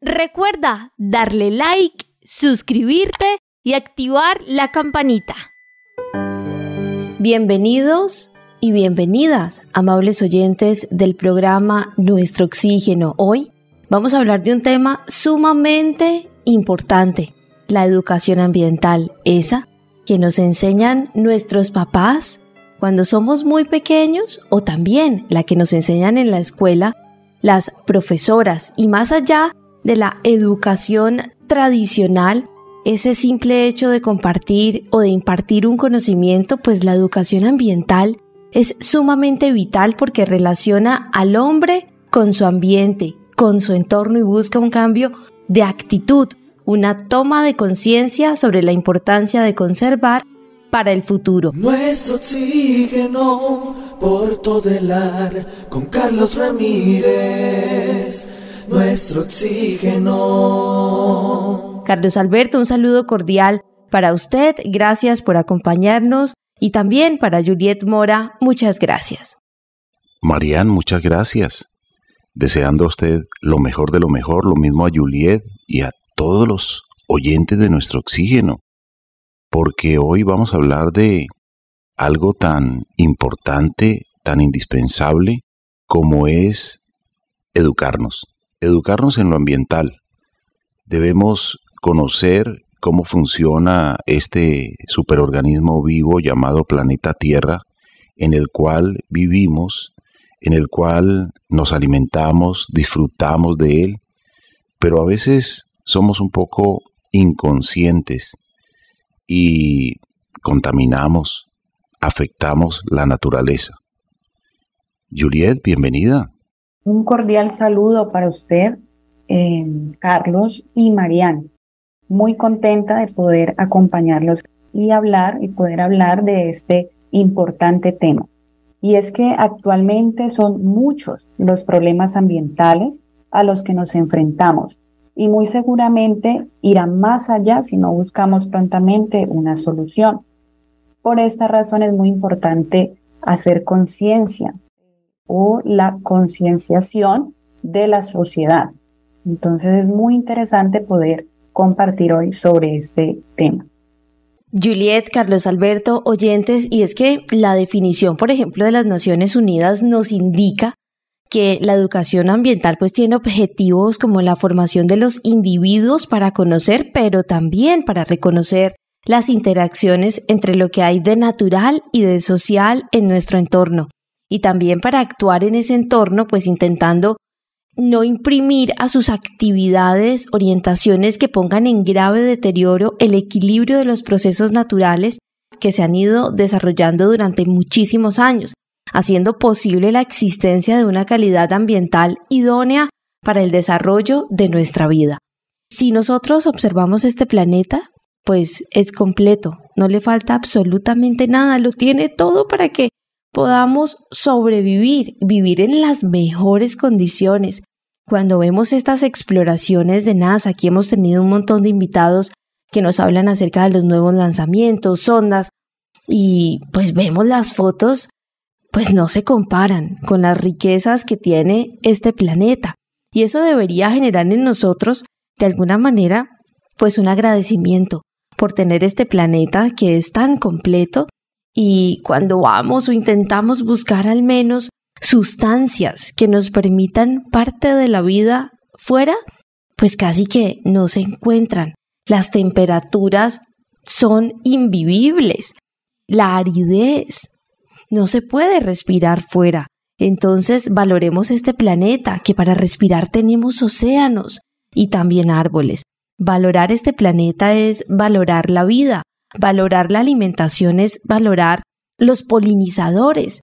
Recuerda darle like, suscribirte y activar la campanita. Bienvenidos y bienvenidas, amables oyentes del programa Nuestro Oxígeno. Hoy vamos a hablar de un tema sumamente importante, la educación ambiental, esa que nos enseñan nuestros papás cuando somos muy pequeños o también la que nos enseñan en la escuela las profesoras y más allá de la educación tradicional, ese simple hecho de compartir o de impartir un conocimiento, pues la educación ambiental es sumamente vital porque relaciona al hombre con su ambiente, con su entorno y busca un cambio de actitud, una toma de conciencia sobre la importancia de conservar para el futuro. Nuestro oxígeno por con Carlos Ramírez nuestro oxígeno. Carlos Alberto, un saludo cordial para usted, gracias por acompañarnos y también para Juliet Mora, muchas gracias. Marian, muchas gracias. Deseando a usted lo mejor de lo mejor, lo mismo a Juliet y a todos los oyentes de nuestro oxígeno, porque hoy vamos a hablar de algo tan importante, tan indispensable como es educarnos educarnos en lo ambiental. Debemos conocer cómo funciona este superorganismo vivo llamado planeta Tierra, en el cual vivimos, en el cual nos alimentamos, disfrutamos de él, pero a veces somos un poco inconscientes y contaminamos, afectamos la naturaleza. Juliet, bienvenida. Un cordial saludo para usted, eh, Carlos y Mariana. Muy contenta de poder acompañarlos y hablar y poder hablar de este importante tema. Y es que actualmente son muchos los problemas ambientales a los que nos enfrentamos y muy seguramente irán más allá si no buscamos prontamente una solución. Por esta razón es muy importante hacer conciencia o la concienciación de la sociedad. Entonces es muy interesante poder compartir hoy sobre este tema. Juliet, Carlos Alberto, oyentes, y es que la definición, por ejemplo, de las Naciones Unidas nos indica que la educación ambiental pues tiene objetivos como la formación de los individuos para conocer, pero también para reconocer las interacciones entre lo que hay de natural y de social en nuestro entorno y también para actuar en ese entorno, pues intentando no imprimir a sus actividades orientaciones que pongan en grave deterioro el equilibrio de los procesos naturales que se han ido desarrollando durante muchísimos años, haciendo posible la existencia de una calidad ambiental idónea para el desarrollo de nuestra vida. Si nosotros observamos este planeta, pues es completo, no le falta absolutamente nada, lo tiene todo para que podamos sobrevivir, vivir en las mejores condiciones. Cuando vemos estas exploraciones de NASA, aquí hemos tenido un montón de invitados que nos hablan acerca de los nuevos lanzamientos, sondas, y pues vemos las fotos, pues no se comparan con las riquezas que tiene este planeta. Y eso debería generar en nosotros, de alguna manera, pues un agradecimiento por tener este planeta que es tan completo y cuando vamos o intentamos buscar al menos sustancias que nos permitan parte de la vida fuera, pues casi que no se encuentran. Las temperaturas son invivibles, la aridez, no se puede respirar fuera. Entonces valoremos este planeta, que para respirar tenemos océanos y también árboles. Valorar este planeta es valorar la vida, Valorar la alimentación es valorar los polinizadores.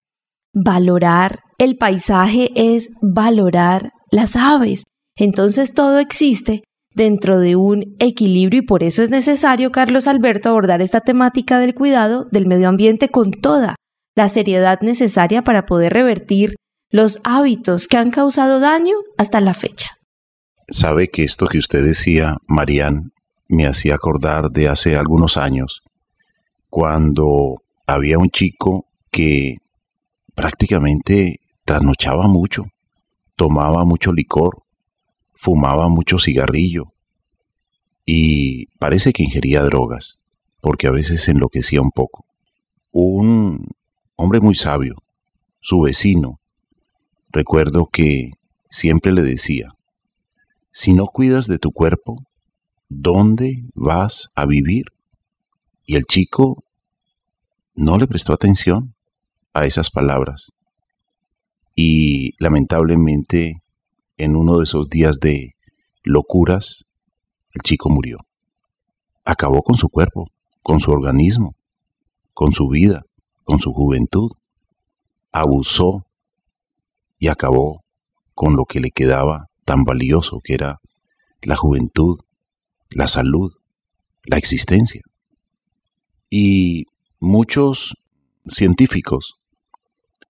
Valorar el paisaje es valorar las aves. Entonces todo existe dentro de un equilibrio y por eso es necesario, Carlos Alberto, abordar esta temática del cuidado del medio ambiente con toda la seriedad necesaria para poder revertir los hábitos que han causado daño hasta la fecha. Sabe que esto que usted decía, Marían, me hacía acordar de hace algunos años, cuando había un chico que prácticamente trasnochaba mucho, tomaba mucho licor, fumaba mucho cigarrillo y parece que ingería drogas, porque a veces enloquecía un poco. Un hombre muy sabio, su vecino, recuerdo que siempre le decía, si no cuidas de tu cuerpo, ¿dónde vas a vivir? Y el chico no le prestó atención a esas palabras. Y lamentablemente, en uno de esos días de locuras, el chico murió. Acabó con su cuerpo, con su organismo, con su vida, con su juventud. Abusó y acabó con lo que le quedaba tan valioso que era la juventud, la salud, la existencia. Y muchos científicos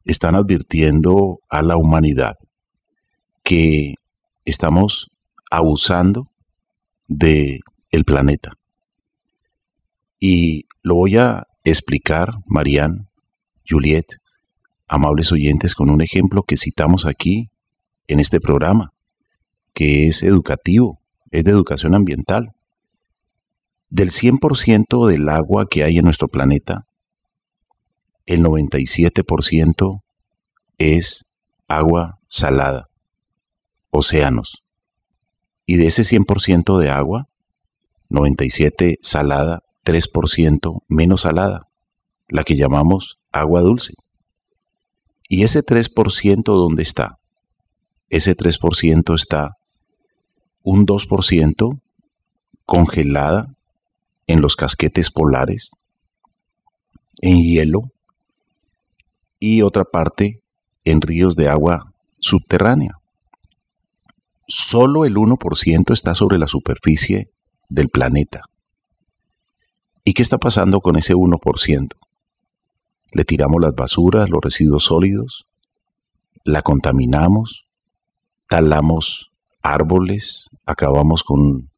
están advirtiendo a la humanidad que estamos abusando de el planeta. Y lo voy a explicar, Marianne, Juliet, amables oyentes, con un ejemplo que citamos aquí en este programa, que es educativo es de educación ambiental. Del 100% del agua que hay en nuestro planeta, el 97% es agua salada, océanos. Y de ese 100% de agua, 97 salada, 3% menos salada, la que llamamos agua dulce. ¿Y ese 3% dónde está? Ese 3% está un 2% congelada en los casquetes polares, en hielo, y otra parte en ríos de agua subterránea. Solo el 1% está sobre la superficie del planeta. ¿Y qué está pasando con ese 1%? Le tiramos las basuras, los residuos sólidos, la contaminamos, talamos árboles, acabamos con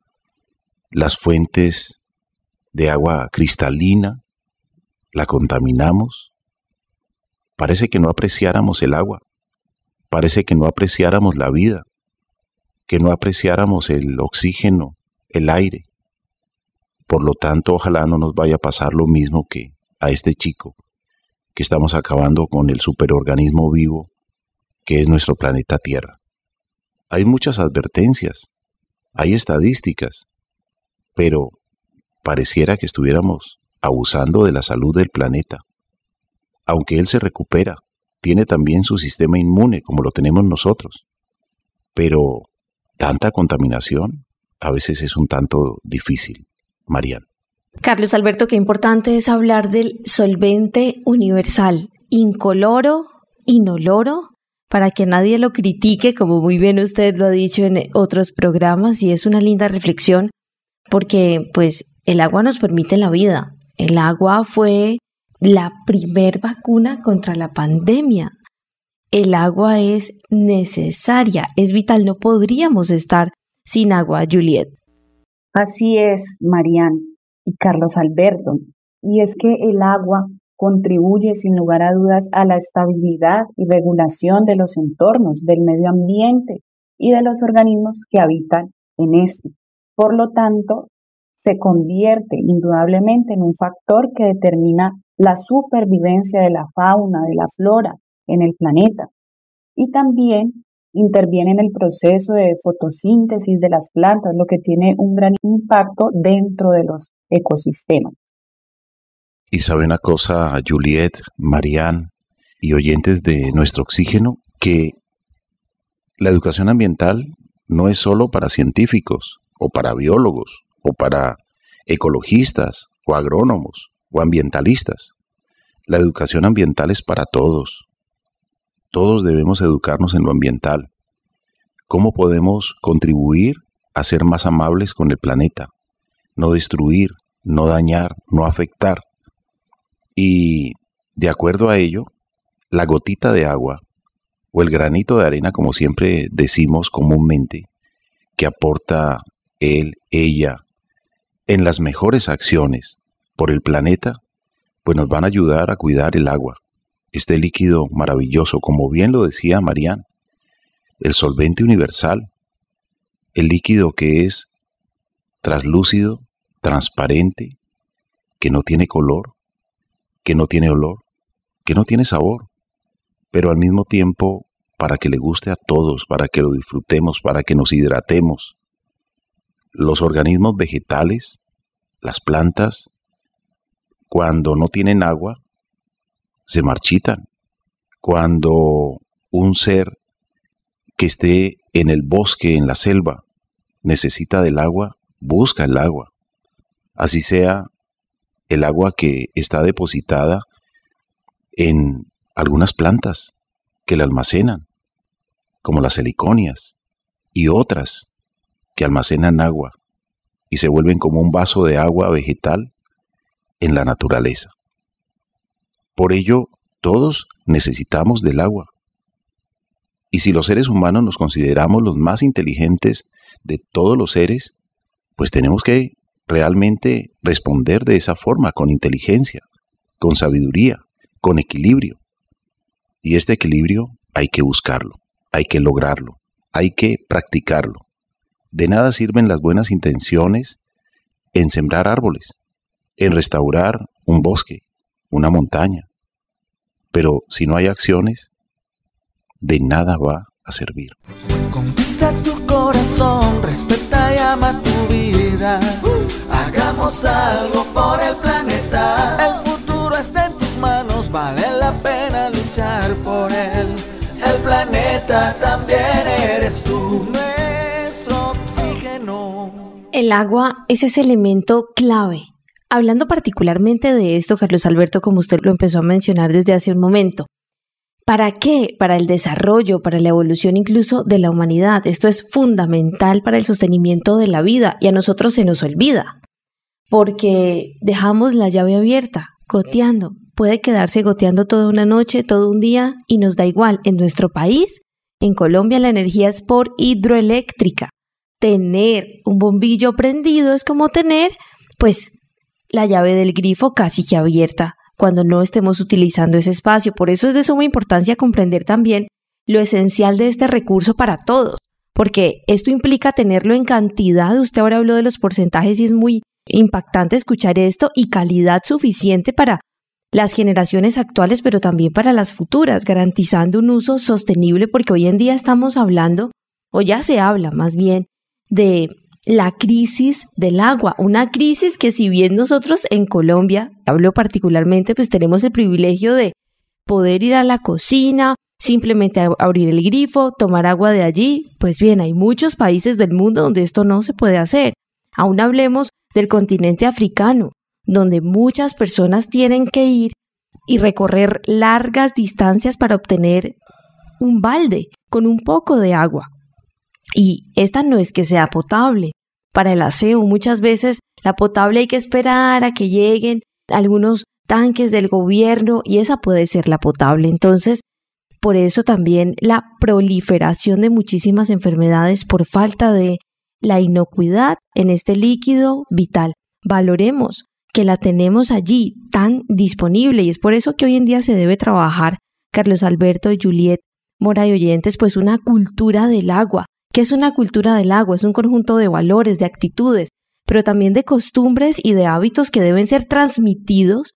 las fuentes de agua cristalina, la contaminamos. Parece que no apreciáramos el agua, parece que no apreciáramos la vida, que no apreciáramos el oxígeno, el aire. Por lo tanto, ojalá no nos vaya a pasar lo mismo que a este chico, que estamos acabando con el superorganismo vivo que es nuestro planeta Tierra hay muchas advertencias, hay estadísticas, pero pareciera que estuviéramos abusando de la salud del planeta. Aunque él se recupera, tiene también su sistema inmune como lo tenemos nosotros. Pero tanta contaminación a veces es un tanto difícil, Marian. Carlos Alberto, qué importante es hablar del solvente universal, incoloro, inoloro para que nadie lo critique, como muy bien usted lo ha dicho en otros programas, y es una linda reflexión, porque pues el agua nos permite la vida. El agua fue la primer vacuna contra la pandemia. El agua es necesaria, es vital, no podríamos estar sin agua, Juliet. Así es, Marian y Carlos Alberto. Y es que el agua contribuye sin lugar a dudas a la estabilidad y regulación de los entornos, del medio ambiente y de los organismos que habitan en este. Por lo tanto, se convierte indudablemente en un factor que determina la supervivencia de la fauna, de la flora en el planeta. Y también interviene en el proceso de fotosíntesis de las plantas, lo que tiene un gran impacto dentro de los ecosistemas. Y sabe una cosa, Juliet, Marianne y oyentes de nuestro oxígeno, que la educación ambiental no es solo para científicos o para biólogos o para ecologistas o agrónomos o ambientalistas. La educación ambiental es para todos. Todos debemos educarnos en lo ambiental. ¿Cómo podemos contribuir a ser más amables con el planeta? No destruir, no dañar, no afectar. Y de acuerdo a ello, la gotita de agua o el granito de arena, como siempre decimos comúnmente, que aporta él, ella, en las mejores acciones por el planeta, pues nos van a ayudar a cuidar el agua, este líquido maravilloso, como bien lo decía Marían, el solvente universal, el líquido que es traslúcido, transparente, que no tiene color, que no tiene olor, que no tiene sabor, pero al mismo tiempo para que le guste a todos, para que lo disfrutemos, para que nos hidratemos. Los organismos vegetales, las plantas, cuando no tienen agua, se marchitan. Cuando un ser que esté en el bosque, en la selva, necesita del agua, busca el agua. Así sea el agua que está depositada en algunas plantas que la almacenan, como las heliconias, y otras que almacenan agua y se vuelven como un vaso de agua vegetal en la naturaleza. Por ello, todos necesitamos del agua. Y si los seres humanos nos consideramos los más inteligentes de todos los seres, pues tenemos que realmente responder de esa forma, con inteligencia, con sabiduría, con equilibrio. Y este equilibrio hay que buscarlo, hay que lograrlo, hay que practicarlo. De nada sirven las buenas intenciones en sembrar árboles, en restaurar un bosque, una montaña. Pero si no hay acciones, de nada va a servir. Conquista tu corazón, respeta y ama tu vida por el planeta. El futuro está en tus manos, vale la pena luchar por él. El planeta también eres oxígeno. El agua es ese elemento clave. Hablando particularmente de esto, Carlos Alberto, como usted lo empezó a mencionar desde hace un momento, ¿Para qué? Para el desarrollo, para la evolución incluso de la humanidad. Esto es fundamental para el sostenimiento de la vida y a nosotros se nos olvida porque dejamos la llave abierta, goteando. Puede quedarse goteando toda una noche, todo un día y nos da igual. En nuestro país, en Colombia, la energía es por hidroeléctrica. Tener un bombillo prendido es como tener, pues, la llave del grifo casi que abierta cuando no estemos utilizando ese espacio. Por eso es de suma importancia comprender también lo esencial de este recurso para todos, porque esto implica tenerlo en cantidad. Usted ahora habló de los porcentajes y es muy impactante escuchar esto y calidad suficiente para las generaciones actuales, pero también para las futuras, garantizando un uso sostenible, porque hoy en día estamos hablando, o ya se habla más bien, de la crisis del agua, una crisis que si bien nosotros en Colombia, hablo particularmente, pues tenemos el privilegio de poder ir a la cocina, simplemente abrir el grifo, tomar agua de allí, pues bien, hay muchos países del mundo donde esto no se puede hacer. Aún hablemos del continente africano, donde muchas personas tienen que ir y recorrer largas distancias para obtener un balde con un poco de agua. Y esta no es que sea potable. Para el aseo muchas veces la potable hay que esperar a que lleguen algunos tanques del gobierno y esa puede ser la potable. Entonces, por eso también la proliferación de muchísimas enfermedades por falta de la inocuidad en este líquido vital. Valoremos que la tenemos allí tan disponible y es por eso que hoy en día se debe trabajar, Carlos Alberto y Juliet Mora y Oyentes, pues una cultura del agua. ¿Qué es una cultura del agua? Es un conjunto de valores, de actitudes, pero también de costumbres y de hábitos que deben ser transmitidos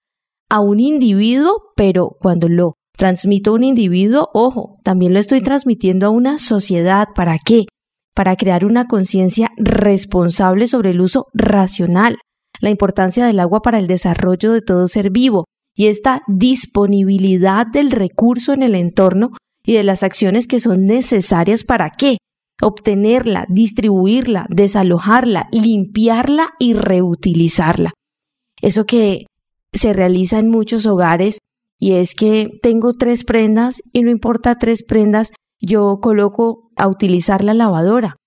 a un individuo, pero cuando lo transmito a un individuo, ojo, también lo estoy transmitiendo a una sociedad. ¿Para qué? para crear una conciencia responsable sobre el uso racional, la importancia del agua para el desarrollo de todo ser vivo y esta disponibilidad del recurso en el entorno y de las acciones que son necesarias para qué, obtenerla, distribuirla, desalojarla, limpiarla y reutilizarla. Eso que se realiza en muchos hogares y es que tengo tres prendas y no importa tres prendas yo coloco a utilizar la lavadora.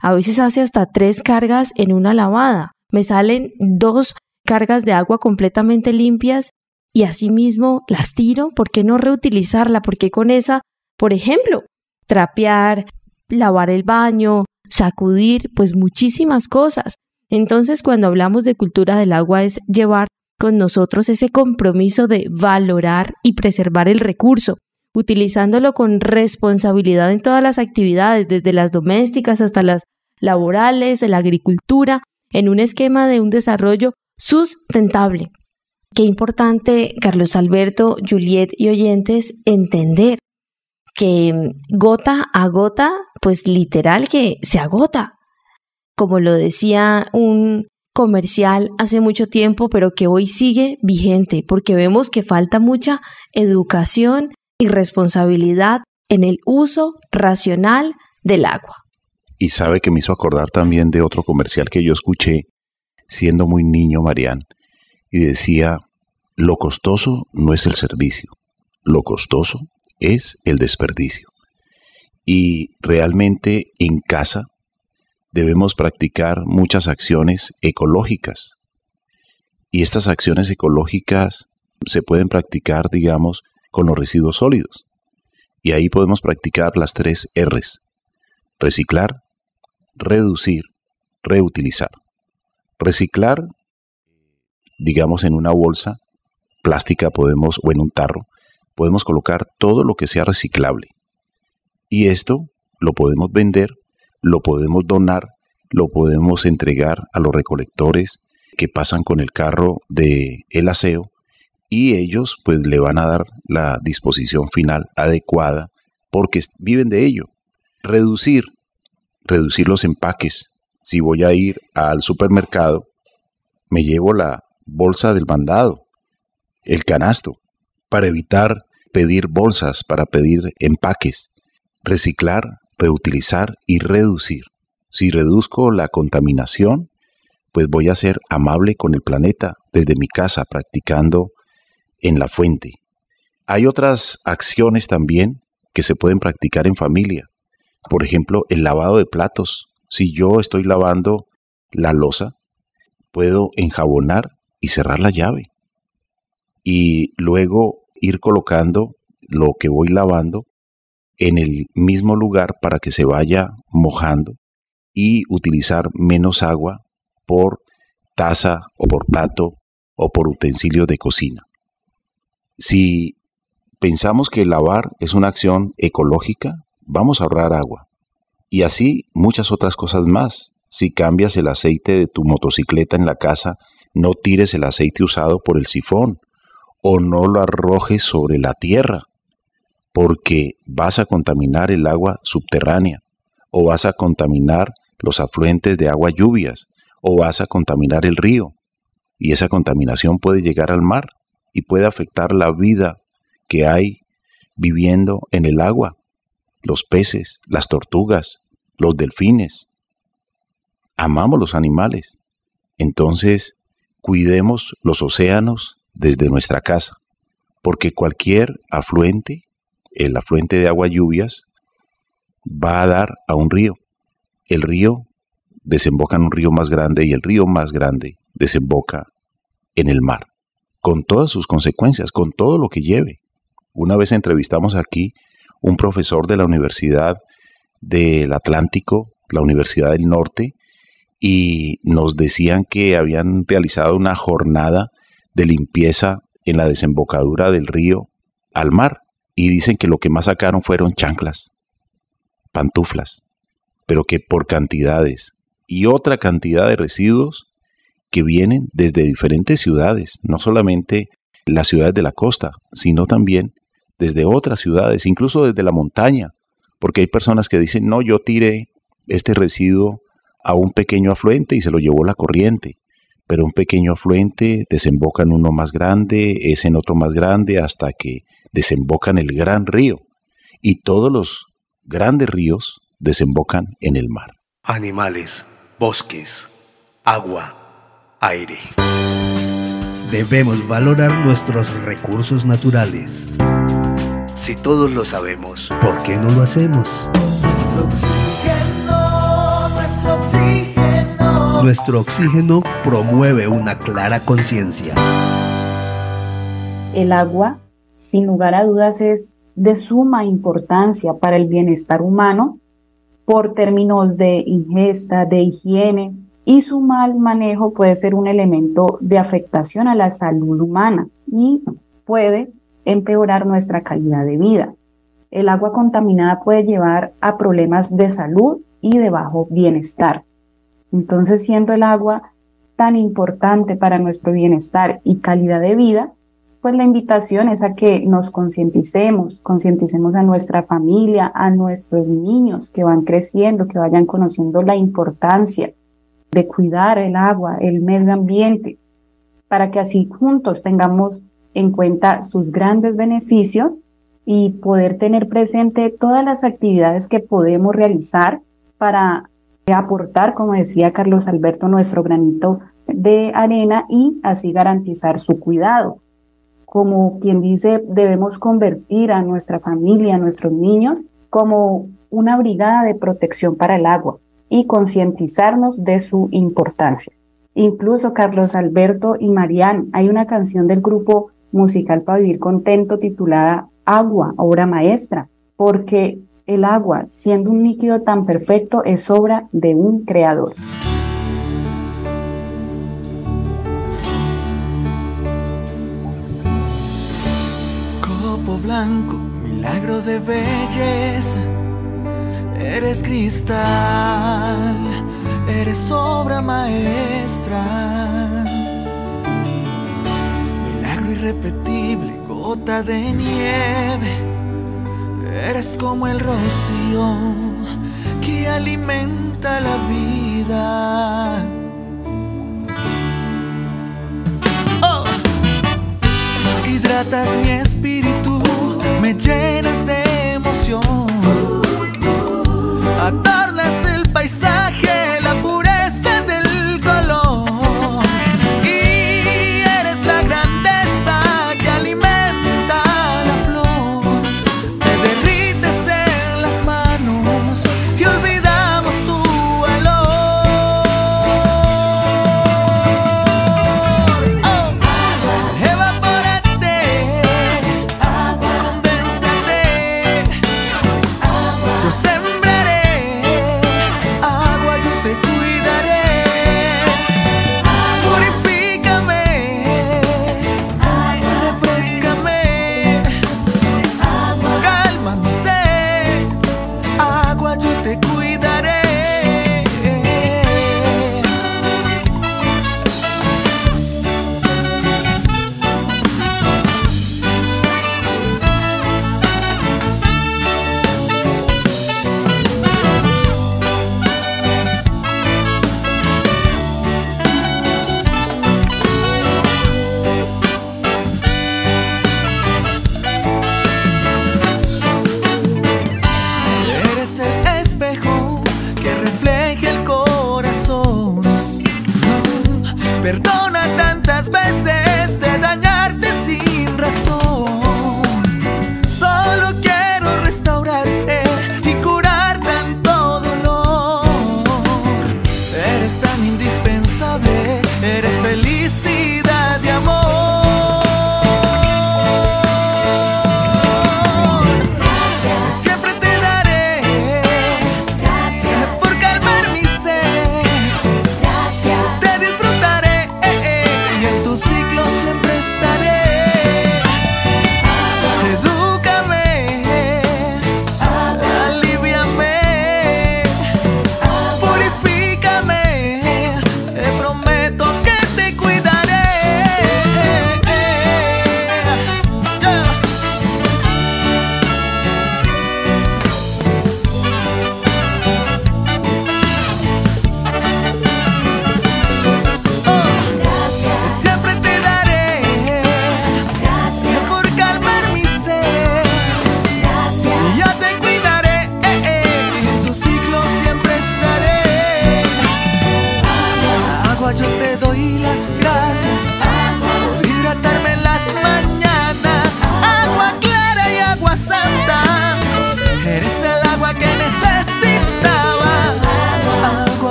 A veces hace hasta tres cargas en una lavada. Me salen dos cargas de agua completamente limpias y asimismo las tiro. ¿Por qué no reutilizarla? Porque con esa, por ejemplo, trapear, lavar el baño, sacudir, pues muchísimas cosas. Entonces, cuando hablamos de cultura del agua es llevar con nosotros ese compromiso de valorar y preservar el recurso, utilizándolo con responsabilidad en todas las actividades, desde las domésticas hasta las laborales, la agricultura, en un esquema de un desarrollo sustentable. Qué importante, Carlos Alberto, Juliet y oyentes, entender que gota a gota, pues literal que se agota. Como lo decía un comercial hace mucho tiempo, pero que hoy sigue vigente, porque vemos que falta mucha educación y responsabilidad en el uso racional del agua. Y sabe que me hizo acordar también de otro comercial que yo escuché siendo muy niño, Marián, y decía, lo costoso no es el servicio, lo costoso es el desperdicio. Y realmente en casa debemos practicar muchas acciones ecológicas. Y estas acciones ecológicas se pueden practicar, digamos, con los residuos sólidos. Y ahí podemos practicar las tres Rs. Reciclar, reducir, reutilizar. Reciclar, digamos en una bolsa plástica podemos o en un tarro, podemos colocar todo lo que sea reciclable. Y esto lo podemos vender, lo podemos donar, lo podemos entregar a los recolectores que pasan con el carro de el aseo y ellos pues le van a dar la disposición final adecuada porque viven de ello. Reducir, reducir los empaques. Si voy a ir al supermercado, me llevo la bolsa del mandado, el canasto, para evitar pedir bolsas, para pedir empaques. Reciclar, reutilizar y reducir. Si reduzco la contaminación, pues voy a ser amable con el planeta desde mi casa, practicando en la fuente. Hay otras acciones también que se pueden practicar en familia. Por ejemplo, el lavado de platos. Si yo estoy lavando la losa, puedo enjabonar y cerrar la llave. Y luego ir colocando lo que voy lavando en el mismo lugar para que se vaya mojando y utilizar menos agua por taza o por plato o por utensilio de cocina si pensamos que lavar es una acción ecológica, vamos a ahorrar agua. Y así muchas otras cosas más. Si cambias el aceite de tu motocicleta en la casa, no tires el aceite usado por el sifón o no lo arrojes sobre la tierra, porque vas a contaminar el agua subterránea o vas a contaminar los afluentes de agua lluvias o vas a contaminar el río y esa contaminación puede llegar al mar y puede afectar la vida que hay viviendo en el agua, los peces, las tortugas, los delfines. Amamos los animales. Entonces, cuidemos los océanos desde nuestra casa, porque cualquier afluente, el afluente de agua lluvias, va a dar a un río. El río desemboca en un río más grande y el río más grande desemboca en el mar con todas sus consecuencias, con todo lo que lleve. Una vez entrevistamos aquí un profesor de la Universidad del Atlántico, la Universidad del Norte, y nos decían que habían realizado una jornada de limpieza en la desembocadura del río al mar, y dicen que lo que más sacaron fueron chanclas, pantuflas, pero que por cantidades y otra cantidad de residuos que vienen desde diferentes ciudades, no solamente las ciudades de la costa, sino también desde otras ciudades, incluso desde la montaña, porque hay personas que dicen, no, yo tiré este residuo a un pequeño afluente y se lo llevó la corriente, pero un pequeño afluente desemboca en uno más grande, es en otro más grande, hasta que desemboca en el gran río, y todos los grandes ríos desembocan en el mar. Animales, bosques, agua aire. Debemos valorar nuestros recursos naturales. Si todos lo sabemos, ¿por qué no lo hacemos? Nuestro oxígeno, nuestro oxígeno. Nuestro oxígeno promueve una clara conciencia. El agua, sin lugar a dudas, es de suma importancia para el bienestar humano por términos de ingesta, de higiene, y su mal manejo puede ser un elemento de afectación a la salud humana y puede empeorar nuestra calidad de vida. El agua contaminada puede llevar a problemas de salud y de bajo bienestar. Entonces, siendo el agua tan importante para nuestro bienestar y calidad de vida, pues la invitación es a que nos concienticemos, concienticemos a nuestra familia, a nuestros niños que van creciendo, que vayan conociendo la importancia de cuidar el agua, el medio ambiente, para que así juntos tengamos en cuenta sus grandes beneficios y poder tener presente todas las actividades que podemos realizar para aportar, como decía Carlos Alberto, nuestro granito de arena y así garantizar su cuidado. Como quien dice, debemos convertir a nuestra familia, a nuestros niños, como una brigada de protección para el agua, y concientizarnos de su importancia. Incluso Carlos Alberto y Marían hay una canción del grupo musical para vivir contento titulada Agua, obra maestra, porque el agua, siendo un líquido tan perfecto, es obra de un creador. Copo blanco, milagros de belleza Eres cristal, eres obra maestra. Milagro irrepetible, gota de nieve. Eres como el rocío que alimenta la vida. Oh. hidratas mi espíritu, me llenas de emoción atarles el paisaje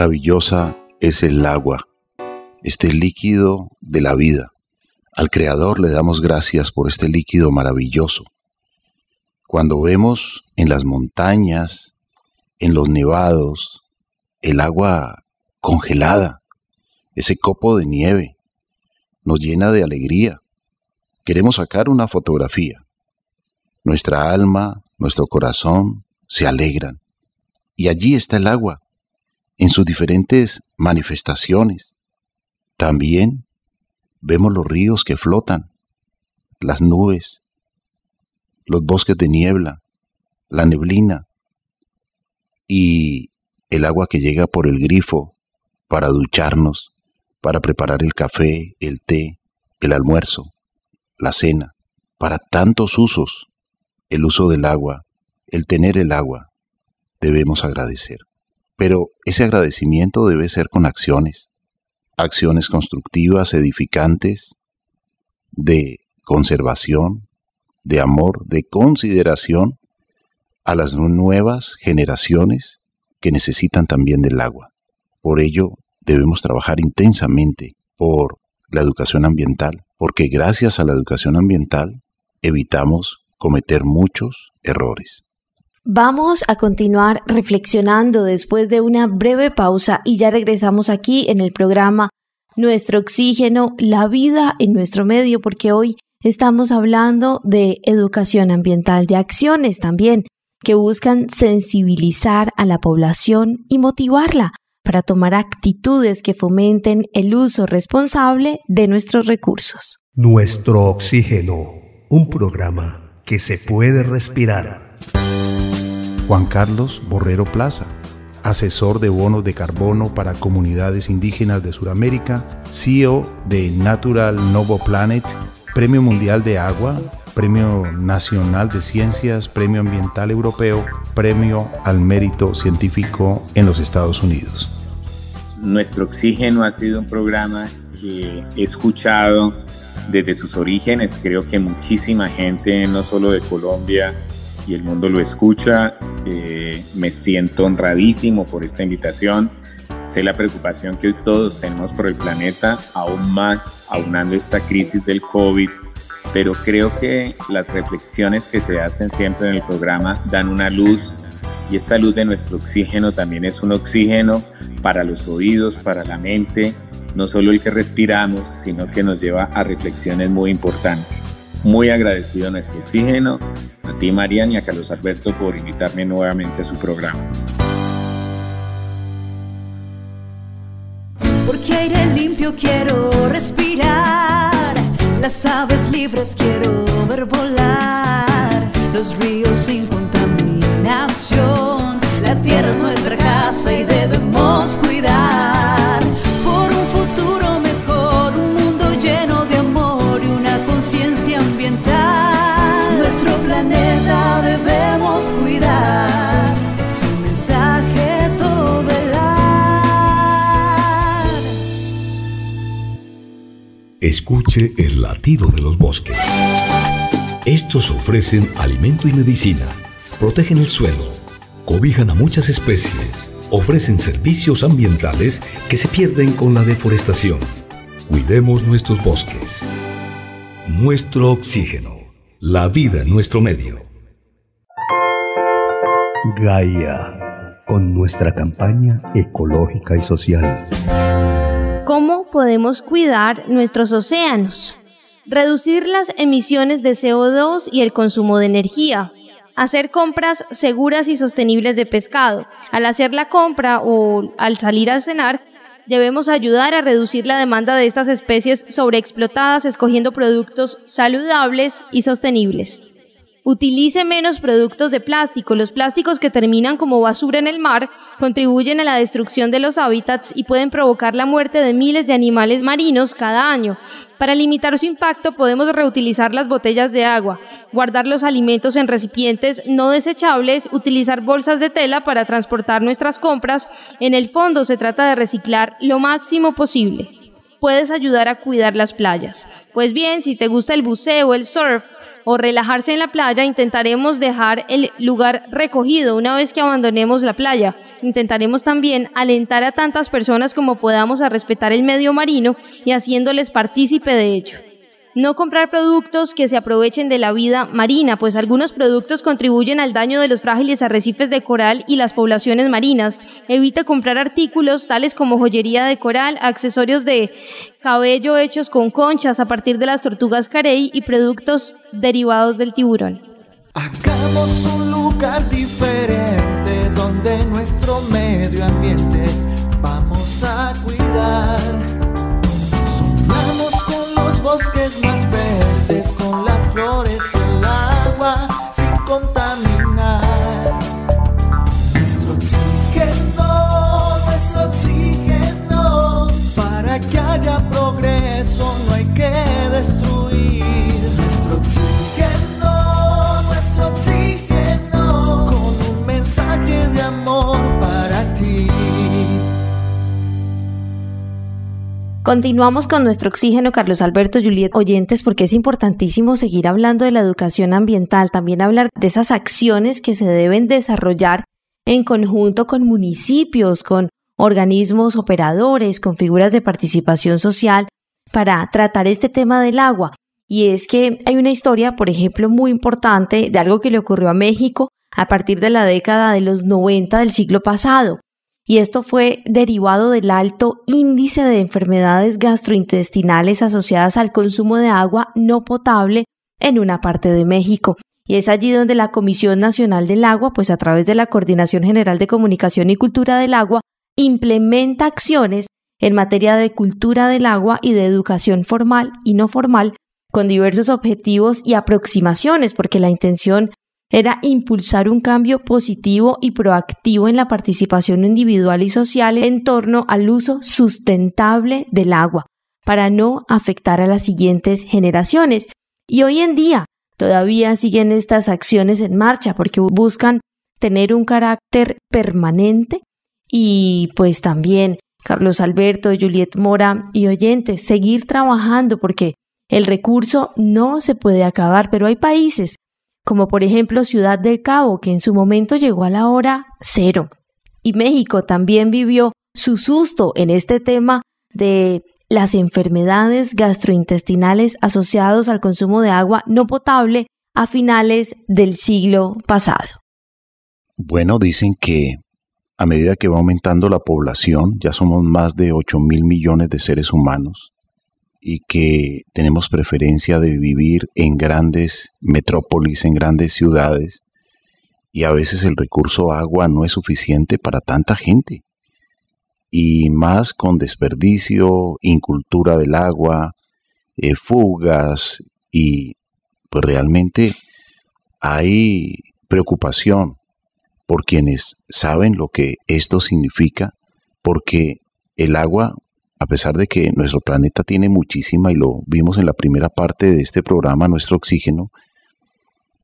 maravillosa es el agua, este líquido de la vida. Al Creador le damos gracias por este líquido maravilloso. Cuando vemos en las montañas, en los nevados, el agua congelada, ese copo de nieve, nos llena de alegría. Queremos sacar una fotografía. Nuestra alma, nuestro corazón se alegran. Y allí está el agua, en sus diferentes manifestaciones. También vemos los ríos que flotan, las nubes, los bosques de niebla, la neblina y el agua que llega por el grifo para ducharnos, para preparar el café, el té, el almuerzo, la cena, para tantos usos, el uso del agua, el tener el agua, debemos agradecer. Pero ese agradecimiento debe ser con acciones, acciones constructivas, edificantes, de conservación, de amor, de consideración a las nuevas generaciones que necesitan también del agua. Por ello, debemos trabajar intensamente por la educación ambiental, porque gracias a la educación ambiental evitamos cometer muchos errores. Vamos a continuar reflexionando después de una breve pausa y ya regresamos aquí en el programa Nuestro Oxígeno, la vida en nuestro medio, porque hoy estamos hablando de educación ambiental, de acciones también que buscan sensibilizar a la población y motivarla para tomar actitudes que fomenten el uso responsable de nuestros recursos. Nuestro Oxígeno, un programa que se puede respirar. Juan Carlos Borrero Plaza, asesor de bonos de carbono para comunidades indígenas de Sudamérica, CEO de Natural Novo Planet, Premio Mundial de Agua, Premio Nacional de Ciencias, Premio Ambiental Europeo, Premio al Mérito Científico en los Estados Unidos. Nuestro Oxígeno ha sido un programa que he escuchado desde sus orígenes. Creo que muchísima gente, no solo de Colombia, y el mundo lo escucha. Eh, me siento honradísimo por esta invitación. Sé la preocupación que hoy todos tenemos por el planeta, aún más aunando esta crisis del COVID, pero creo que las reflexiones que se hacen siempre en el programa dan una luz y esta luz de nuestro oxígeno también es un oxígeno para los oídos, para la mente, no solo el que respiramos, sino que nos lleva a reflexiones muy importantes. Muy agradecido a nuestro oxígeno, a ti Marian y a Carlos Alberto por invitarme nuevamente a su programa. Porque aire limpio quiero respirar, las aves libres quiero ver volar, los ríos sin contaminación, la tierra es nuestra casa y debemos cuidar. Escuche el latido de los bosques. Estos ofrecen alimento y medicina, protegen el suelo, cobijan a muchas especies, ofrecen servicios ambientales que se pierden con la deforestación. Cuidemos nuestros bosques. Nuestro oxígeno. La vida en nuestro medio. Gaia, con nuestra campaña ecológica y social podemos cuidar nuestros océanos, reducir las emisiones de CO2 y el consumo de energía, hacer compras seguras y sostenibles de pescado. Al hacer la compra o al salir a cenar, debemos ayudar a reducir la demanda de estas especies sobreexplotadas escogiendo productos saludables y sostenibles. Utilice menos productos de plástico. Los plásticos que terminan como basura en el mar contribuyen a la destrucción de los hábitats y pueden provocar la muerte de miles de animales marinos cada año. Para limitar su impacto podemos reutilizar las botellas de agua, guardar los alimentos en recipientes no desechables, utilizar bolsas de tela para transportar nuestras compras. En el fondo se trata de reciclar lo máximo posible. Puedes ayudar a cuidar las playas. Pues bien, si te gusta el buceo, el surf, o relajarse en la playa, intentaremos dejar el lugar recogido una vez que abandonemos la playa. Intentaremos también alentar a tantas personas como podamos a respetar el medio marino y haciéndoles partícipe de ello. No comprar productos que se aprovechen de la vida marina, pues algunos productos contribuyen al daño de los frágiles arrecifes de coral y las poblaciones marinas. Evita comprar artículos tales como joyería de coral, accesorios de cabello hechos con conchas a partir de las tortugas carey y productos derivados del tiburón. Hagamos un lugar diferente donde nuestro medio ambiente vamos a cuidar bosques más verdes, con las flores y el agua sin contaminar. Nuestro oxígeno, nuestro oxígeno, para que haya progreso no hay que destruir. Continuamos con nuestro oxígeno, Carlos Alberto, Juliet, oyentes, porque es importantísimo seguir hablando de la educación ambiental, también hablar de esas acciones que se deben desarrollar en conjunto con municipios, con organismos operadores, con figuras de participación social para tratar este tema del agua. Y es que hay una historia, por ejemplo, muy importante de algo que le ocurrió a México a partir de la década de los 90 del siglo pasado y esto fue derivado del alto índice de enfermedades gastrointestinales asociadas al consumo de agua no potable en una parte de México. Y es allí donde la Comisión Nacional del Agua, pues a través de la Coordinación General de Comunicación y Cultura del Agua, implementa acciones en materia de cultura del agua y de educación formal y no formal con diversos objetivos y aproximaciones, porque la intención era impulsar un cambio positivo y proactivo en la participación individual y social en torno al uso sustentable del agua, para no afectar a las siguientes generaciones. Y hoy en día todavía siguen estas acciones en marcha porque buscan tener un carácter permanente y pues también Carlos Alberto, Juliet Mora y oyentes, seguir trabajando porque el recurso no se puede acabar, pero hay países como por ejemplo Ciudad del Cabo, que en su momento llegó a la hora cero. Y México también vivió su susto en este tema de las enfermedades gastrointestinales asociados al consumo de agua no potable a finales del siglo pasado. Bueno, dicen que a medida que va aumentando la población, ya somos más de 8 mil millones de seres humanos, y que tenemos preferencia de vivir en grandes metrópolis, en grandes ciudades, y a veces el recurso agua no es suficiente para tanta gente. Y más con desperdicio, incultura del agua, eh, fugas, y pues realmente hay preocupación por quienes saben lo que esto significa, porque el agua a pesar de que nuestro planeta tiene muchísima, y lo vimos en la primera parte de este programa, nuestro oxígeno,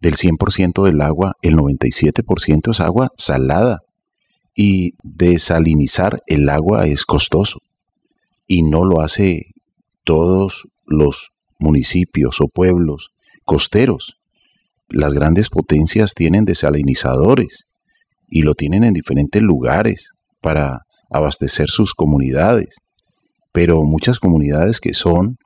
del 100% del agua, el 97% es agua salada. Y desalinizar el agua es costoso. Y no lo hace todos los municipios o pueblos costeros. Las grandes potencias tienen desalinizadores y lo tienen en diferentes lugares para abastecer sus comunidades pero muchas comunidades que son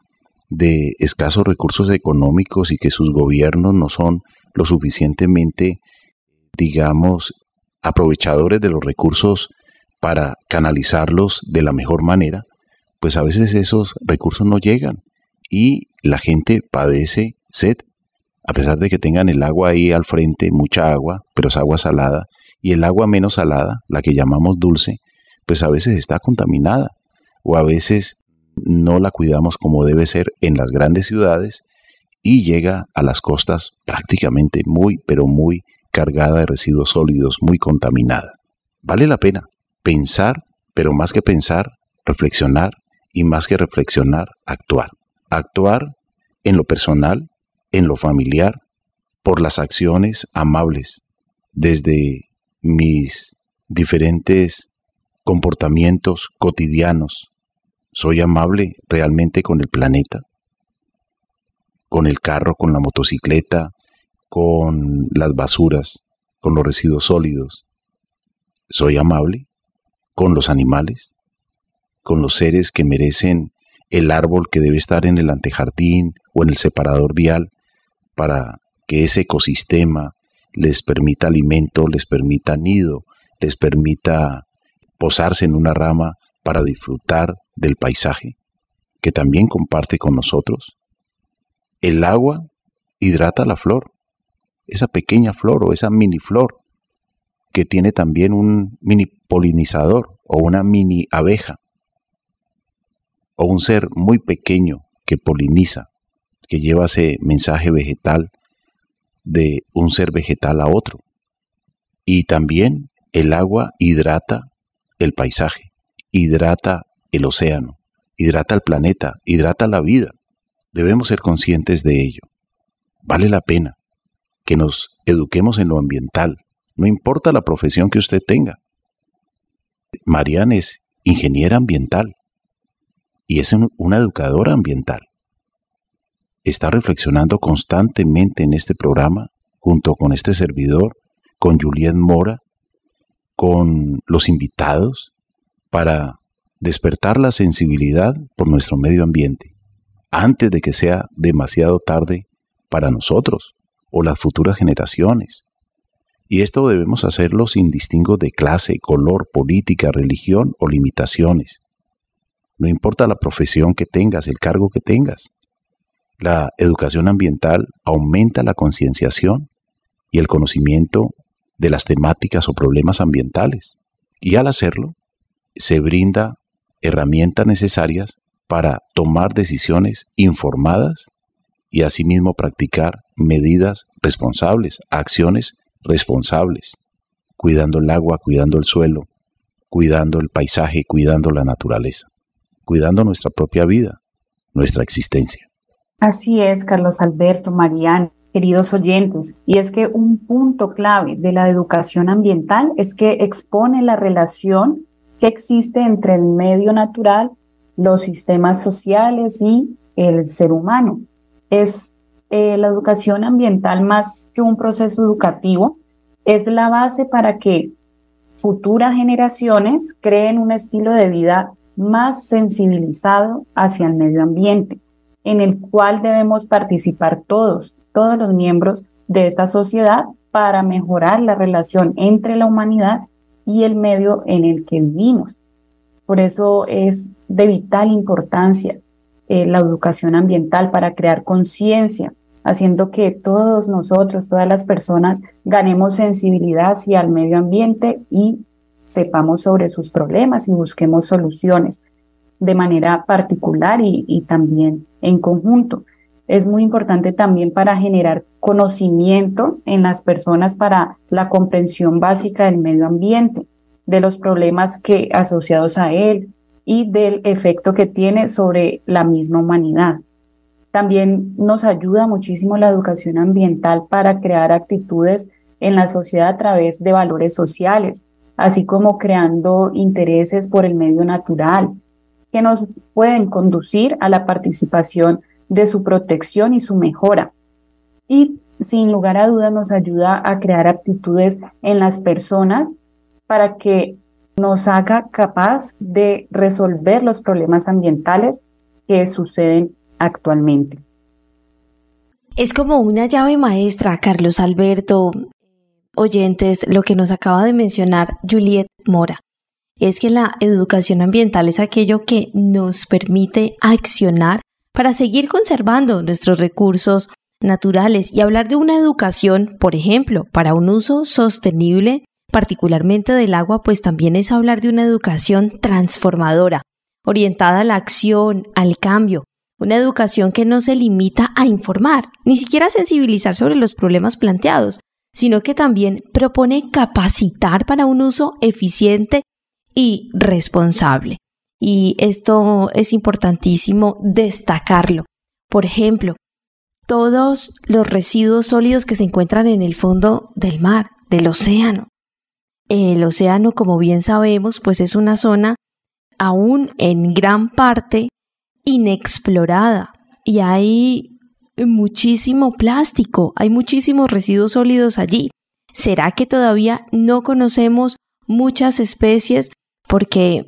de escasos recursos económicos y que sus gobiernos no son lo suficientemente, digamos, aprovechadores de los recursos para canalizarlos de la mejor manera, pues a veces esos recursos no llegan y la gente padece sed, a pesar de que tengan el agua ahí al frente, mucha agua, pero es agua salada, y el agua menos salada, la que llamamos dulce, pues a veces está contaminada o a veces no la cuidamos como debe ser en las grandes ciudades y llega a las costas prácticamente muy, pero muy cargada de residuos sólidos, muy contaminada. Vale la pena pensar, pero más que pensar, reflexionar y más que reflexionar, actuar. Actuar en lo personal, en lo familiar, por las acciones amables, desde mis diferentes comportamientos cotidianos, soy amable realmente con el planeta, con el carro, con la motocicleta, con las basuras, con los residuos sólidos. Soy amable con los animales, con los seres que merecen el árbol que debe estar en el antejardín o en el separador vial para que ese ecosistema les permita alimento, les permita nido, les permita posarse en una rama para disfrutar del paisaje que también comparte con nosotros. El agua hidrata la flor, esa pequeña flor o esa mini flor que tiene también un mini polinizador o una mini abeja o un ser muy pequeño que poliniza, que lleva ese mensaje vegetal de un ser vegetal a otro. Y también el agua hidrata el paisaje hidrata el océano, hidrata el planeta, hidrata la vida. Debemos ser conscientes de ello. Vale la pena que nos eduquemos en lo ambiental, no importa la profesión que usted tenga. Marian es ingeniera ambiental y es una educadora ambiental. Está reflexionando constantemente en este programa, junto con este servidor, con Juliet Mora, con los invitados, para despertar la sensibilidad por nuestro medio ambiente, antes de que sea demasiado tarde para nosotros o las futuras generaciones. Y esto debemos hacerlo sin distingo de clase, color, política, religión o limitaciones. No importa la profesión que tengas, el cargo que tengas. La educación ambiental aumenta la concienciación y el conocimiento de las temáticas o problemas ambientales. Y al hacerlo, se brinda herramientas necesarias para tomar decisiones informadas y asimismo practicar medidas responsables, acciones responsables, cuidando el agua, cuidando el suelo, cuidando el paisaje, cuidando la naturaleza, cuidando nuestra propia vida, nuestra existencia. Así es, Carlos Alberto, Mariano, queridos oyentes, y es que un punto clave de la educación ambiental es que expone la relación que existe entre el medio natural, los sistemas sociales y el ser humano. Es eh, la educación ambiental más que un proceso educativo, es la base para que futuras generaciones creen un estilo de vida más sensibilizado hacia el medio ambiente, en el cual debemos participar todos, todos los miembros de esta sociedad para mejorar la relación entre la humanidad y el medio en el que vivimos. Por eso es de vital importancia eh, la educación ambiental para crear conciencia, haciendo que todos nosotros, todas las personas, ganemos sensibilidad hacia el medio ambiente y sepamos sobre sus problemas y busquemos soluciones de manera particular y también en conjunto es muy importante también para generar conocimiento en las personas para la comprensión básica del medio ambiente, de los problemas que asociados a él y del efecto que tiene sobre la misma humanidad. También nos ayuda muchísimo la educación ambiental para crear actitudes en la sociedad a través de valores sociales, así como creando intereses por el medio natural, que nos pueden conducir a la participación de su protección y su mejora. Y sin lugar a dudas nos ayuda a crear aptitudes en las personas para que nos haga capaz de resolver los problemas ambientales que suceden actualmente. Es como una llave maestra, Carlos Alberto, oyentes, lo que nos acaba de mencionar Juliet Mora. Es que la educación ambiental es aquello que nos permite accionar para seguir conservando nuestros recursos naturales y hablar de una educación, por ejemplo, para un uso sostenible, particularmente del agua, pues también es hablar de una educación transformadora, orientada a la acción, al cambio, una educación que no se limita a informar, ni siquiera a sensibilizar sobre los problemas planteados, sino que también propone capacitar para un uso eficiente y responsable y esto es importantísimo destacarlo. Por ejemplo, todos los residuos sólidos que se encuentran en el fondo del mar, del océano. El océano, como bien sabemos, pues es una zona aún en gran parte inexplorada y hay muchísimo plástico, hay muchísimos residuos sólidos allí. ¿Será que todavía no conocemos muchas especies? Porque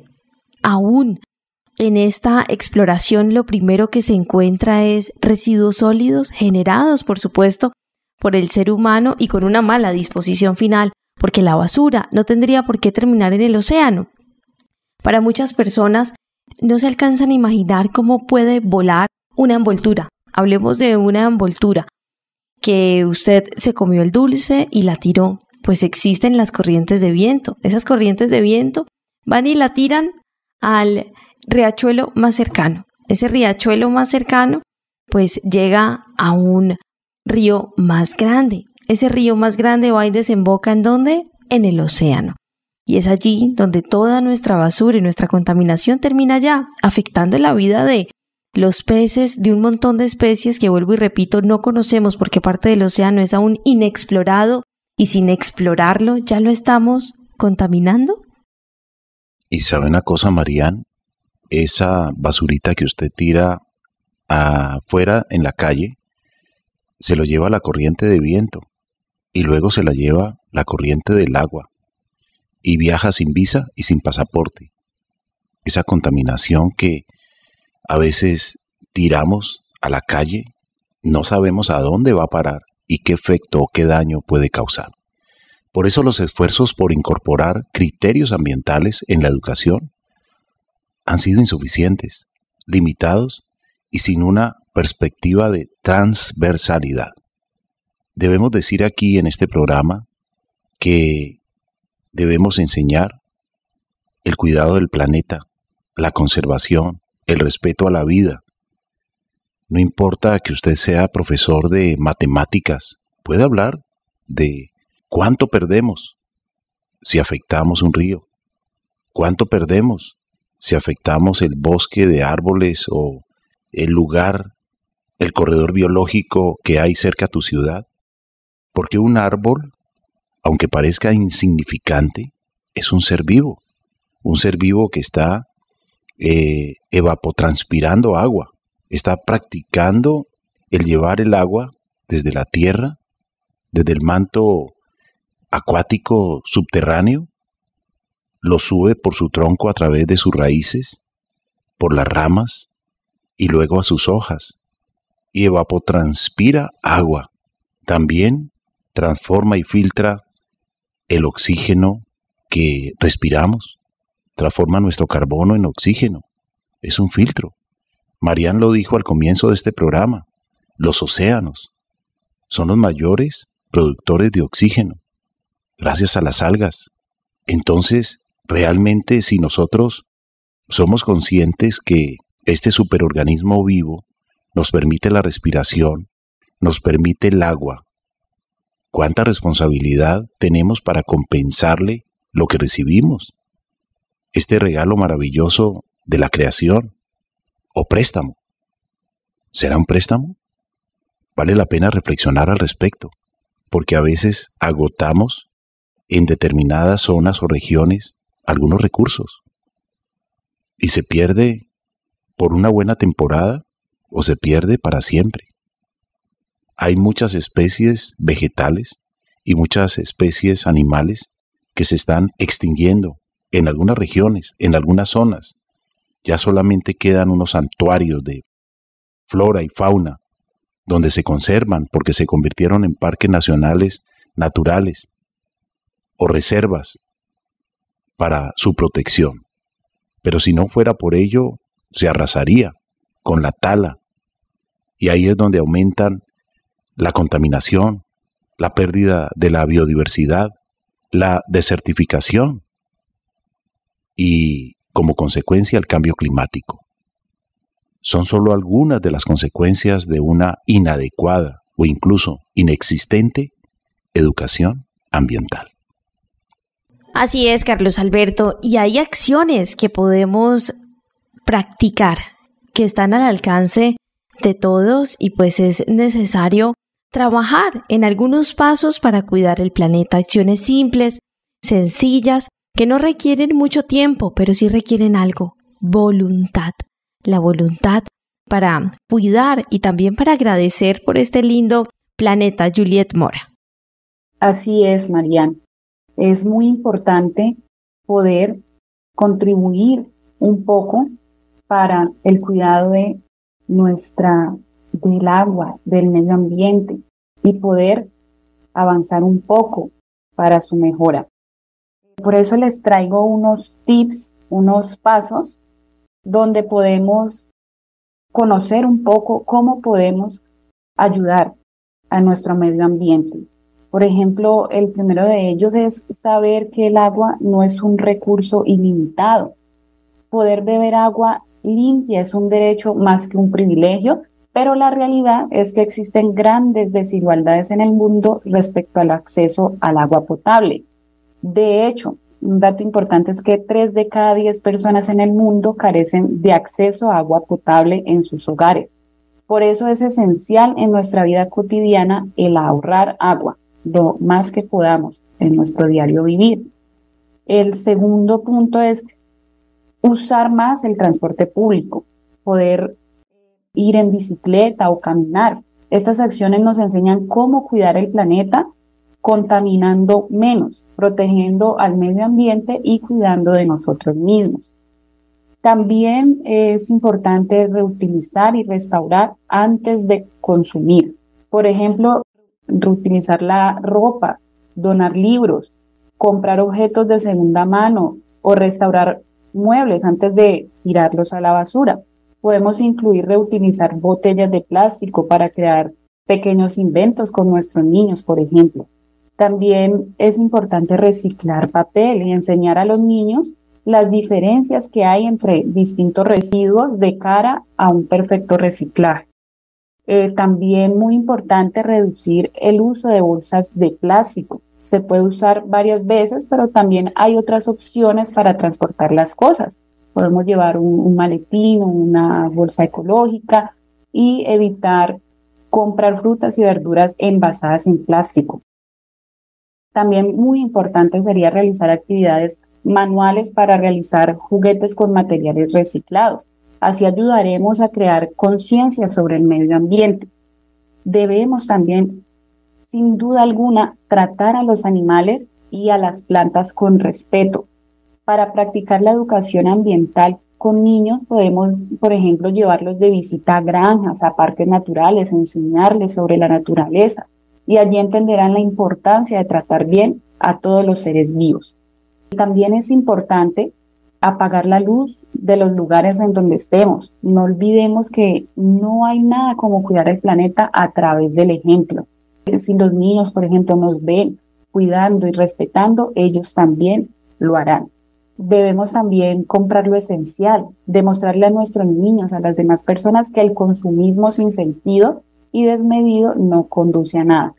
aún en esta exploración lo primero que se encuentra es residuos sólidos generados, por supuesto, por el ser humano y con una mala disposición final, porque la basura no tendría por qué terminar en el océano. Para muchas personas no se alcanzan a imaginar cómo puede volar una envoltura. Hablemos de una envoltura que usted se comió el dulce y la tiró. Pues existen las corrientes de viento. Esas corrientes de viento van y la tiran al riachuelo más cercano. Ese riachuelo más cercano pues llega a un río más grande. Ese río más grande va y desemboca en dónde? En el océano. Y es allí donde toda nuestra basura y nuestra contaminación termina ya, afectando la vida de los peces, de un montón de especies que vuelvo y repito, no conocemos porque parte del océano es aún inexplorado y sin explorarlo ya lo estamos contaminando. Y sabe una cosa, Marían, esa basurita que usted tira afuera en la calle, se lo lleva la corriente de viento y luego se la lleva la corriente del agua y viaja sin visa y sin pasaporte. Esa contaminación que a veces tiramos a la calle, no sabemos a dónde va a parar y qué efecto o qué daño puede causar. Por eso los esfuerzos por incorporar criterios ambientales en la educación han sido insuficientes, limitados y sin una perspectiva de transversalidad. Debemos decir aquí en este programa que debemos enseñar el cuidado del planeta, la conservación, el respeto a la vida. No importa que usted sea profesor de matemáticas, puede hablar de ¿Cuánto perdemos si afectamos un río? ¿Cuánto perdemos si afectamos el bosque de árboles o el lugar, el corredor biológico que hay cerca a tu ciudad? Porque un árbol, aunque parezca insignificante, es un ser vivo, un ser vivo que está eh, evapotranspirando agua, está practicando el llevar el agua desde la tierra, desde el manto acuático subterráneo, lo sube por su tronco a través de sus raíces, por las ramas y luego a sus hojas, y evapotranspira agua. También transforma y filtra el oxígeno que respiramos, transforma nuestro carbono en oxígeno. Es un filtro. Marian lo dijo al comienzo de este programa. Los océanos son los mayores productores de oxígeno gracias a las algas. Entonces, realmente si nosotros somos conscientes que este superorganismo vivo nos permite la respiración, nos permite el agua, ¿cuánta responsabilidad tenemos para compensarle lo que recibimos? Este regalo maravilloso de la creación o préstamo. ¿Será un préstamo? Vale la pena reflexionar al respecto, porque a veces agotamos en determinadas zonas o regiones algunos recursos y se pierde por una buena temporada o se pierde para siempre. Hay muchas especies vegetales y muchas especies animales que se están extinguiendo en algunas regiones, en algunas zonas. Ya solamente quedan unos santuarios de flora y fauna donde se conservan porque se convirtieron en parques nacionales naturales reservas para su protección. Pero si no fuera por ello, se arrasaría con la tala. Y ahí es donde aumentan la contaminación, la pérdida de la biodiversidad, la desertificación y como consecuencia el cambio climático. Son solo algunas de las consecuencias de una inadecuada o incluso inexistente educación ambiental. Así es, Carlos Alberto. Y hay acciones que podemos practicar, que están al alcance de todos y pues es necesario trabajar en algunos pasos para cuidar el planeta. Acciones simples, sencillas, que no requieren mucho tiempo, pero sí requieren algo, voluntad. La voluntad para cuidar y también para agradecer por este lindo planeta, Juliet Mora. Así es, Marian es muy importante poder contribuir un poco para el cuidado de nuestra del agua, del medio ambiente y poder avanzar un poco para su mejora. Por eso les traigo unos tips, unos pasos donde podemos conocer un poco cómo podemos ayudar a nuestro medio ambiente. Por ejemplo, el primero de ellos es saber que el agua no es un recurso ilimitado. Poder beber agua limpia es un derecho más que un privilegio, pero la realidad es que existen grandes desigualdades en el mundo respecto al acceso al agua potable. De hecho, un dato importante es que 3 de cada 10 personas en el mundo carecen de acceso a agua potable en sus hogares. Por eso es esencial en nuestra vida cotidiana el ahorrar agua lo más que podamos en nuestro diario vivir. El segundo punto es usar más el transporte público, poder ir en bicicleta o caminar. Estas acciones nos enseñan cómo cuidar el planeta contaminando menos, protegiendo al medio ambiente y cuidando de nosotros mismos. También es importante reutilizar y restaurar antes de consumir. Por ejemplo, reutilizar la ropa, donar libros, comprar objetos de segunda mano o restaurar muebles antes de tirarlos a la basura. Podemos incluir reutilizar botellas de plástico para crear pequeños inventos con nuestros niños, por ejemplo. También es importante reciclar papel y enseñar a los niños las diferencias que hay entre distintos residuos de cara a un perfecto reciclaje. Eh, también muy importante reducir el uso de bolsas de plástico. Se puede usar varias veces, pero también hay otras opciones para transportar las cosas. Podemos llevar un, maletín o una bolsa ecológica y evitar comprar frutas y verduras envasadas en plástico. También muy importante sería realizar actividades manuales para realizar juguetes con materiales reciclados. Así ayudaremos a crear conciencia sobre el medio ambiente. Debemos también, sin duda alguna, tratar a los animales y a las plantas con respeto. Para practicar la educación ambiental con niños podemos, por ejemplo, llevarlos de visita a granjas, a parques naturales, enseñarles sobre la naturaleza y allí entenderán la importancia de tratar bien a todos los seres vivos. También es importante apagar la luz de los lugares en donde estemos. No olvidemos que no hay nada como cuidar el planeta a través del ejemplo. Si los niños, por ejemplo, nos ven cuidando y respetando, ellos también lo harán. Debemos también comprar lo esencial, demostrarle a nuestros niños, a las demás personas, que el consumismo sin sentido y desmedido no conduce a nada.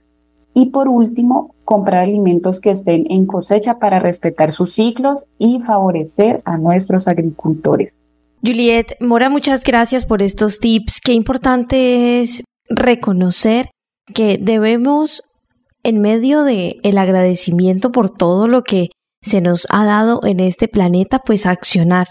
Y por último, comprar alimentos que estén en cosecha para respetar sus ciclos y favorecer a nuestros agricultores. Juliet Mora, muchas gracias por estos tips. Qué importante es reconocer que debemos, en medio de el agradecimiento por todo lo que se nos ha dado en este planeta, pues accionar.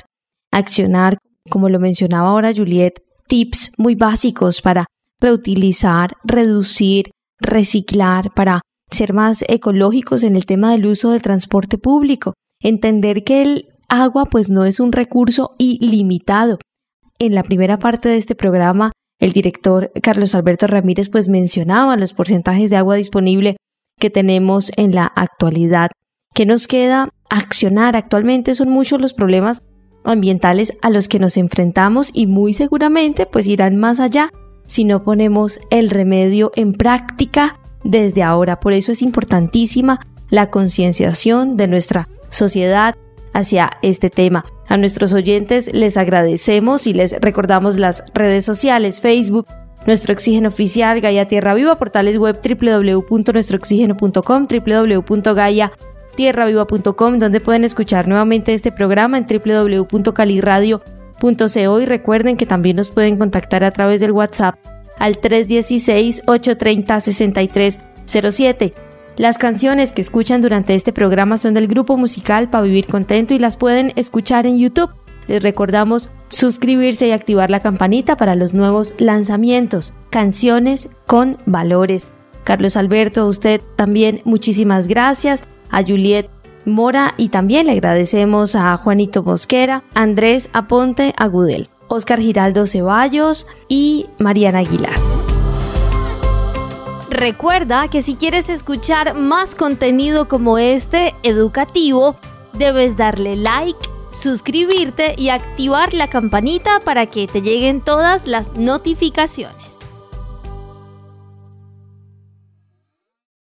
Accionar, como lo mencionaba ahora Juliet, tips muy básicos para reutilizar, reducir, reciclar, para ser más ecológicos en el tema del uso del transporte público, entender que el agua pues no es un recurso ilimitado. En la primera parte de este programa, el director Carlos Alberto Ramírez pues mencionaba los porcentajes de agua disponible que tenemos en la actualidad. ¿Qué nos queda accionar? Actualmente son muchos los problemas ambientales a los que nos enfrentamos y muy seguramente pues irán más allá si no ponemos el remedio en práctica desde ahora. Por eso es importantísima la concienciación de nuestra sociedad hacia este tema. A nuestros oyentes les agradecemos y les recordamos las redes sociales, Facebook, nuestro oxígeno oficial, Gaia Tierra Viva, portales web www.nuestrooxígeno.com, www.gaiatierraviva.com, donde pueden escuchar nuevamente este programa en www.caliradio. .co y recuerden que también nos pueden contactar a través del WhatsApp al 316-830-6307. Las canciones que escuchan durante este programa son del grupo musical Pa' Vivir Contento y las pueden escuchar en YouTube. Les recordamos suscribirse y activar la campanita para los nuevos lanzamientos. Canciones con valores. Carlos Alberto, a usted también muchísimas gracias. A Juliet Mora y también le agradecemos a Juanito Mosquera, Andrés Aponte Agudel, Oscar Giraldo Ceballos y Mariana Aguilar. Recuerda que si quieres escuchar más contenido como este educativo, debes darle like, suscribirte y activar la campanita para que te lleguen todas las notificaciones.